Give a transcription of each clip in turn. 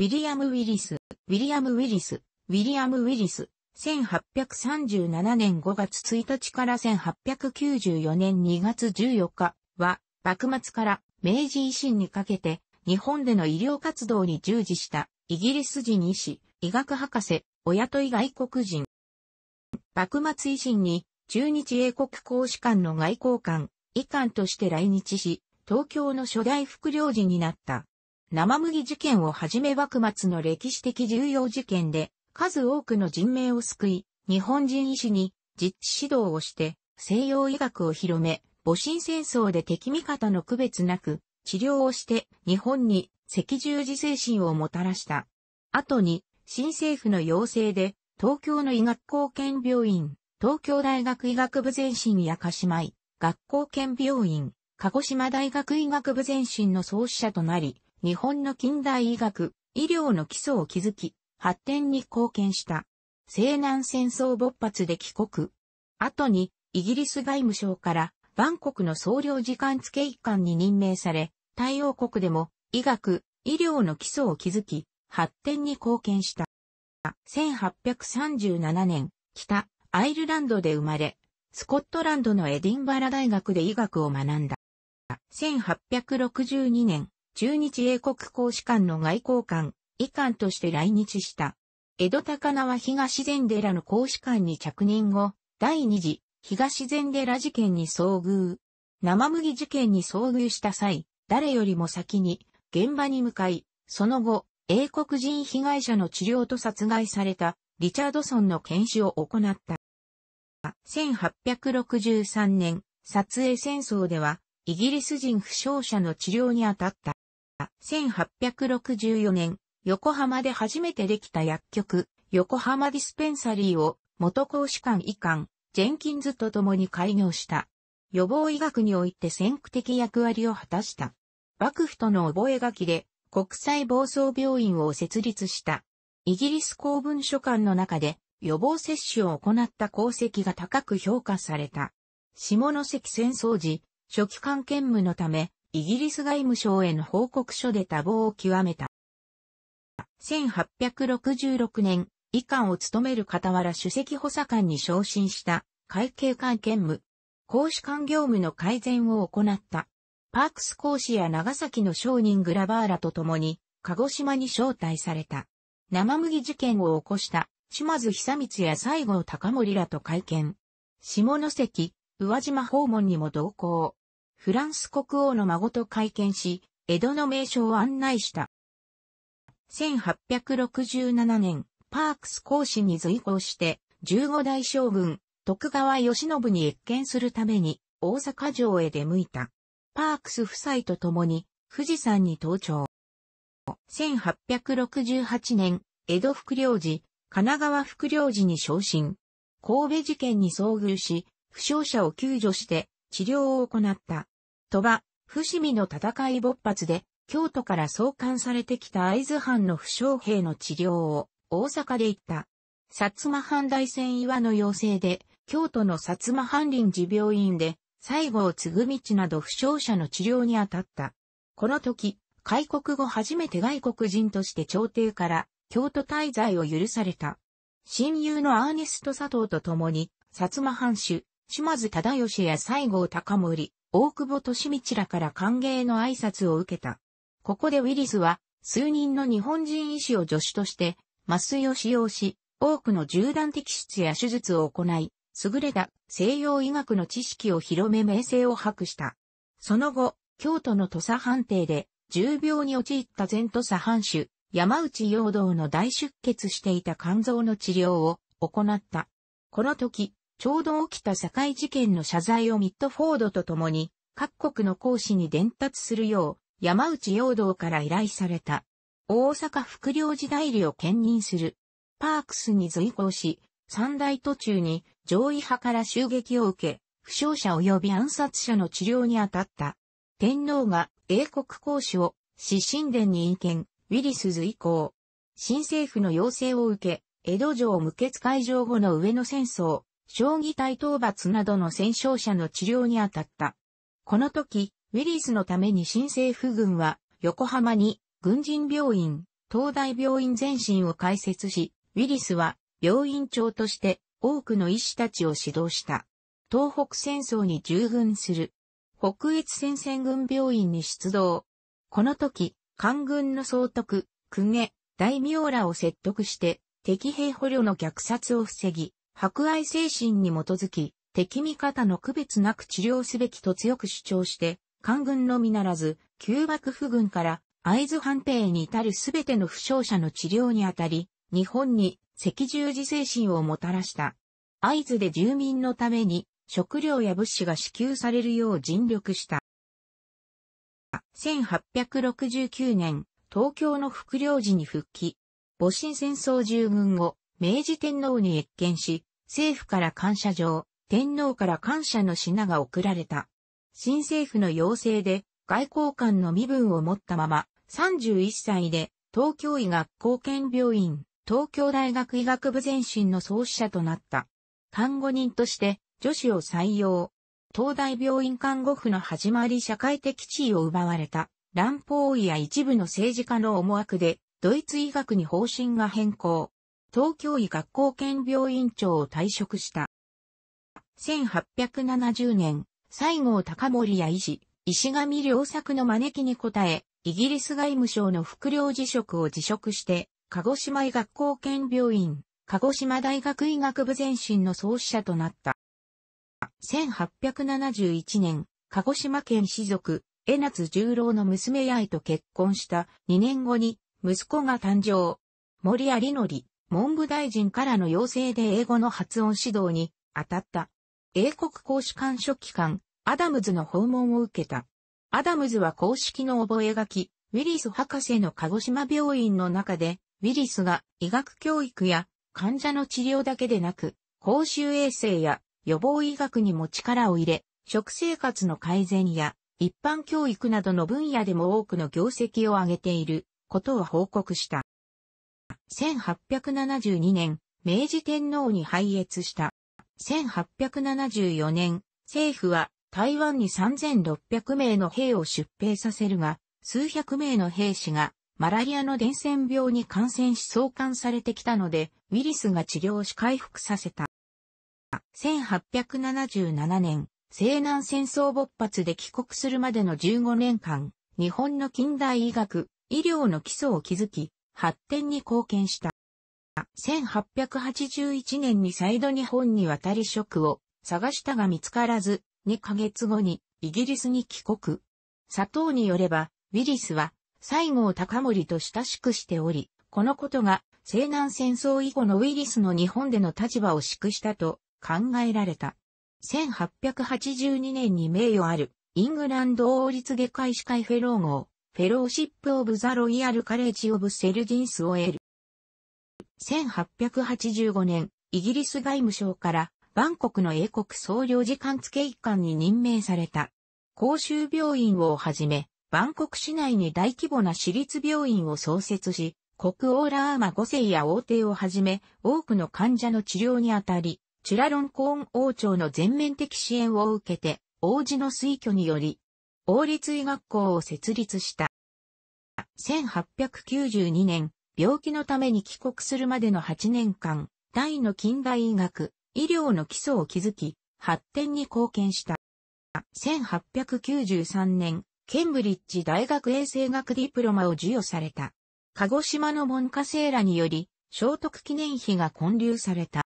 ウィリアム・ウィリス、ウィリアム・ウィリス、ウィリアム・ウィリス、1837年5月1日から1894年2月14日は、幕末から明治維新にかけて、日本での医療活動に従事した、イギリス人医師、医学博士、親雇い外国人。幕末維新に、中日英国公使館の外交官、医官として来日し、東京の初代副領事になった。生麦事件をはじめ幕末の歴史的重要事件で、数多くの人命を救い、日本人医師に実地指導をして、西洋医学を広め、戊辰戦争で敵味方の区別なく、治療をして日本に赤十字精神をもたらした。後に、新政府の要請で、東京の医学貢献病院、東京大学医学部前身や鹿島医、学校研病院、鹿児島大学医学部前身の創始者となり、日本の近代医学、医療の基礎を築き、発展に貢献した。西南戦争勃発で帰国。後に、イギリス外務省から、バンコクの総領事館付一官に任命され、太陽国でも、医学、医療の基礎を築き、発展に貢献した。1837年、北、アイルランドで生まれ、スコットランドのエディンバラ大学で医学を学んだ。1862年、中日英国公使館の外交官、医官として来日した。江戸高輪東善寺の公使館に着任後、第二次東善寺事件に遭遇。生麦事件に遭遇した際、誰よりも先に現場に向かい、その後、英国人被害者の治療と殺害されたリチャードソンの検視を行った。1863年、撮影戦争では、イギリス人負傷者の治療に当たった。1864年、横浜で初めてできた薬局、横浜ディスペンサリーを元公使館医官、ジェンキンズと共に開業した。予防医学において先駆的役割を果たした。幕府との覚書で国際暴走病院を設立した。イギリス公文書館の中で予防接種を行った功績が高く評価された。下関戦争時、初期間兼務のため、イギリス外務省への報告書で多忙を極めた。1866年、以官を務める傍ら主席補佐官に昇進した会計官兼務、公使官業務の改善を行った。パークス講師や長崎の商人グラバーらと共に、鹿児島に招待された。生麦事件を起こした、島津久光や西郷隆盛らと会見。下関、宇和島訪問にも同行。フランス国王の孫と会見し、江戸の名所を案内した。1867年、パークス公使に随行して、15代将軍、徳川義信に謁見するために、大阪城へ出向いた。パークス夫妻と共に、富士山に登頂。1868年、江戸副領事、神奈川副領事に昇進。神戸事件に遭遇し、負傷者を救助して治療を行った。鳥羽、伏見の戦い勃発で、京都から送還されてきた会津藩の負傷兵の治療を大阪で行った。薩摩藩大戦岩の要請で、京都の薩摩藩臨時病院で、西郷継ぐ道など負傷者の治療に当たった。この時、開国後初めて外国人として朝廷から京都滞在を許された。親友のアーネスト佐藤と共に、薩摩藩主、島津忠義や西郷隆盛、大久保利道らから歓迎の挨拶を受けた。ここでウィリスは、数人の日本人医師を助手として、麻酔を使用し、多くの縦断摘出や手術を行い、優れた西洋医学の知識を広め名声を博した。その後、京都の土佐判定で、重病に陥った前土佐藩主、山内陽道の大出血していた肝臓の治療を行った。この時、ちょうど起きた社会事件の謝罪をミッドフォードと共に、各国の講師に伝達するよう、山内陽道から依頼された。大阪副領事代理を兼任する。パークスに随行し、三大途中に上位派から襲撃を受け、負傷者及び暗殺者の治療に当たった。天皇が英国公使を死神殿に意見、ウィリス随行。新政府の要請を受け、江戸城無血会場後の上野戦争、将棋体討伐などの戦勝者の治療に当たった。この時、ウィリスのために新政府軍は、横浜に軍人病院、東大病院前身を開設し、ウィリスは病院長として多くの医師たちを指導した。東北戦争に従軍する。北越戦線軍病院に出動。この時、官軍の総督、公家、大名らを説得して、敵兵捕虜の虐殺を防ぎ、博愛精神に基づき、敵味方の区別なく治療すべきと強く主張して、官軍のみならず、旧幕府軍から会津藩兵に至るすべての負傷者の治療にあたり、日本に赤十字精神をもたらした。会津で住民のために食料や物資が支給されるよう尽力した。1869年、東京の副領事に復帰。戊辰戦争従軍後、明治天皇に謁見し、政府から感謝状、天皇から感謝の品が贈られた。新政府の要請で外交官の身分を持ったまま31歳で東京医学校研病院、東京大学医学部前身の創始者となった。看護人として女子を採用。東大病院看護婦の始まり社会的地位を奪われた。乱法医や一部の政治家の思惑で、ドイツ医学に方針が変更。東京医学校兼病院長を退職した。1870年、西郷隆盛や医師、石上良作の招きに応え、イギリス外務省の副領事職を辞職して、鹿児島医学校兼病院、鹿児島大学医学部前身の創始者となった。1871年、鹿児島県士族、江夏十郎の娘八重と結婚した2年後に、息子が誕生。森有則、文部大臣からの要請で英語の発音指導に当たった。英国公使館書記官、アダムズの訪問を受けた。アダムズは公式の覚書、ウィリス博士の鹿児島病院の中で、ウィリスが医学教育や患者の治療だけでなく、公衆衛生や予防医学にも力を入れ、食生活の改善や一般教育などの分野でも多くの業績を上げていることを報告した。1872年、明治天皇に拝謁した。1874年、政府は台湾に3600名の兵を出兵させるが、数百名の兵士がマラリアの伝染病に感染し送還されてきたので、ウィリスが治療し回復させた。1877年、西南戦争勃発で帰国するまでの15年間、日本の近代医学、医療の基礎を築き、発展に貢献した。1881年に再度日本に渡り職を探したが見つからず、2ヶ月後にイギリスに帰国。佐藤によれば、ウィリスは西郷隆盛と親しくしており、このことが西南戦争以後のウィリスの日本での立場を祝したと考えられた。1882年に名誉あるイングランド王立外科医師会フェロー号、フェローシップ・オブ・ザ・ロイヤル・カレッジ・オブ・セルジンスを得る。1885年、イギリス外務省から、バンコクの英国総領事館付一官に任命された。公衆病院をはじめ、バンコク市内に大規模な私立病院を創設し、国王ラーマ5世や王帝をはじめ、多くの患者の治療にあたり、チュラロンコーン王朝の全面的支援を受けて、王子の推挙により、王立医学校を設立した。1892年、病気のために帰国するまでの8年間、大の近代医学、医療の基礎を築き、発展に貢献した。1893年、ケンブリッジ大学衛生学ディプロマを授与された。鹿児島の文科生らにより、聖徳記念碑が建立された。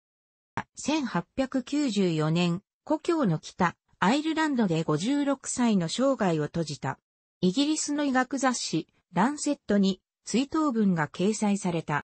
1894年、故郷の北、アイルランドで56歳の生涯を閉じた。イギリスの医学雑誌、ランセットに追悼文が掲載された。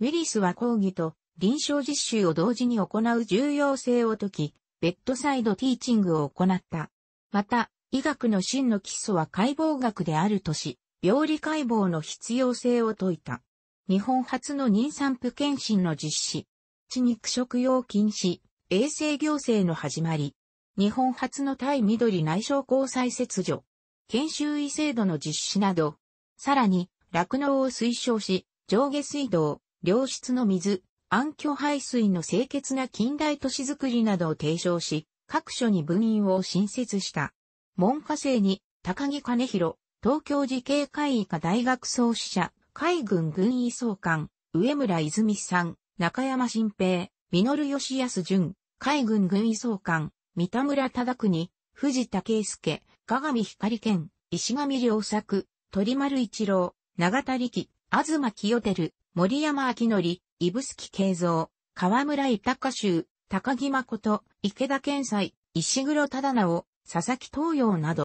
ウィリスは講義と臨床実習を同時に行う重要性を解き、ベッドサイドティーチングを行った。また、医学の真の基礎は解剖学であるとし、病理解剖の必要性を説いた。日本初の妊産婦検診の実施、地肉食用禁止、衛生行政の始まり、日本初の対緑内障交際切除、研修医制度の実施など、さらに、酪農を推奨し、上下水道、良質の水、暗渠排水の清潔な近代都市づくりなどを提唱し、各所に分院を新設した。文科生に、高木兼弘、東京慈恵会医科大学創始者、海軍軍医総監、上村泉さん、中山新平、実吉康淳、海軍軍医総監、三田村忠国、藤田圭介、加光健、石上良作、鳥丸一郎、長田力、東清照、森山明則、武宿慶三、河村豊州、高木誠、池田健斎、石黒忠直、佐々木東洋など、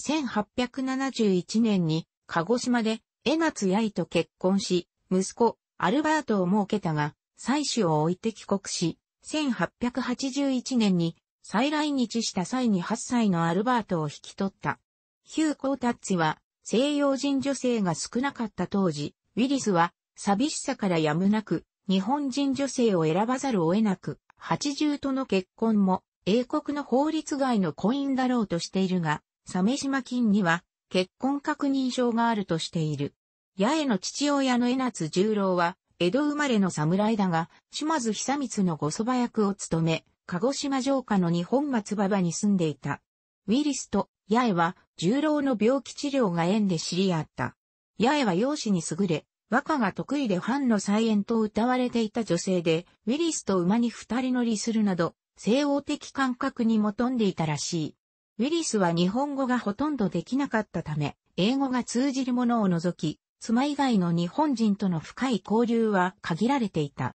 1871年に鹿児島で江夏八重と結婚し、息子、アルバートを設けたが、妻子を置いて帰国し、1881年に再来日した際に8歳のアルバートを引き取った。ヒュー・コータッチは、西洋人女性が少なかった当時、ウィリスは、寂しさからやむなく、日本人女性を選ばざるを得なく、80との結婚も、英国の法律外の婚姻だろうとしているが、鮫島金には、結婚確認証があるとしている。八重の父親の江夏十郎は、江戸生まれの侍だが、島津久光のご蕎麦役を務め、鹿児島城下の日本松馬場に住んでいた。ウィリスと八重は重郎の病気治療が縁で知り合った。八重は容姿に優れ、和歌が得意でファンの再演と歌われていた女性で、ウィリスと馬に二人乗りするなど、西欧的感覚に富んでいたらしい。ウィリスは日本語がほとんどできなかったため、英語が通じるものを除き、妻以外の日本人との深い交流は限られていた。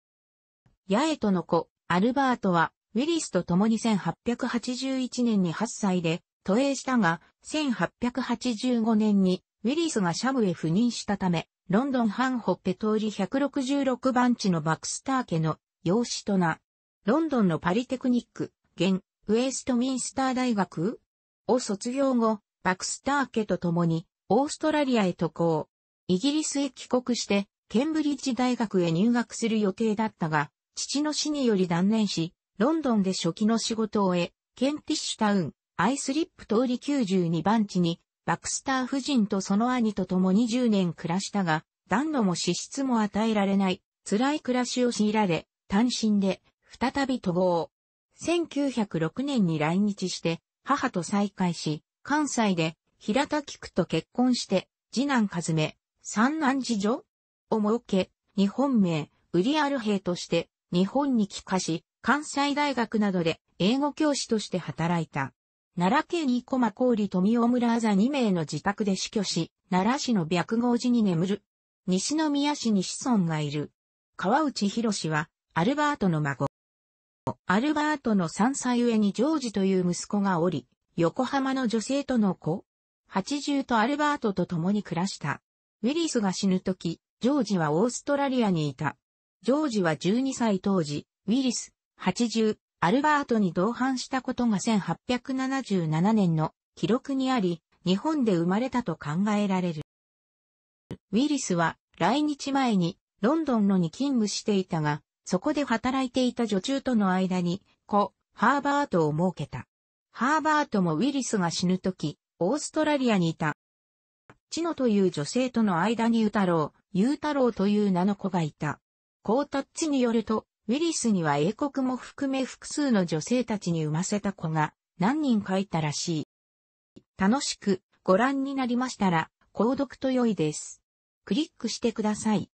八重との子、アルバートはウィリスと共に1881年に8歳で、都営したが、1885年にウィリスがシャムへ赴任したため、ロンドンハンホッペ通り166番地のバクスター家の養子とな、ロンドンのパリテクニック、現、ウェストミンスター大学を卒業後、バクスター家と共に、オーストラリアへ渡航。イギリスへ帰国して、ケンブリッジ大学へ入学する予定だったが、父の死により断念し、ロンドンで初期の仕事を終え、ケンティッシュタウン、アイスリップ通り92番地に、バクスター夫人とその兄と共に10年暮らしたが、暖炉も支出も与えられない、辛い暮らしを強いられ、単身で、再び渡航。1906年に来日して、母と再会し、関西で、平田菊と結婚して、次男和め、三男次女を設け、日本名、ウリアル兵として、日本に帰化し、関西大学などで英語教師として働いた。奈良県生駒郡富雄村あざ2名の自宅で死去し、奈良市の白豪寺に眠る。西宮市に子孫がいる。川内博士は、アルバートの孫。アルバートの3歳上にジョージという息子がおり、横浜の女性との子。80とアルバートと共に暮らした。ウィリスが死ぬ時、ジョージはオーストラリアにいた。ジョージは12歳当時、ウィリス、80、アルバートに同伴したことが1877年の記録にあり、日本で生まれたと考えられる。ウィリスは来日前にロンドンのに勤務していたが、そこで働いていた女中との間に、子、ハーバートを設けた。ハーバートもウィリスが死ぬとき、オーストラリアにいた。チノという女性との間にユタロー、ユータローという名の子がいた。コータッチによると、ウィリスには英国も含め複数の女性たちに産ませた子が何人かいたらしい。楽しくご覧になりましたら、購読と良いです。クリックしてください。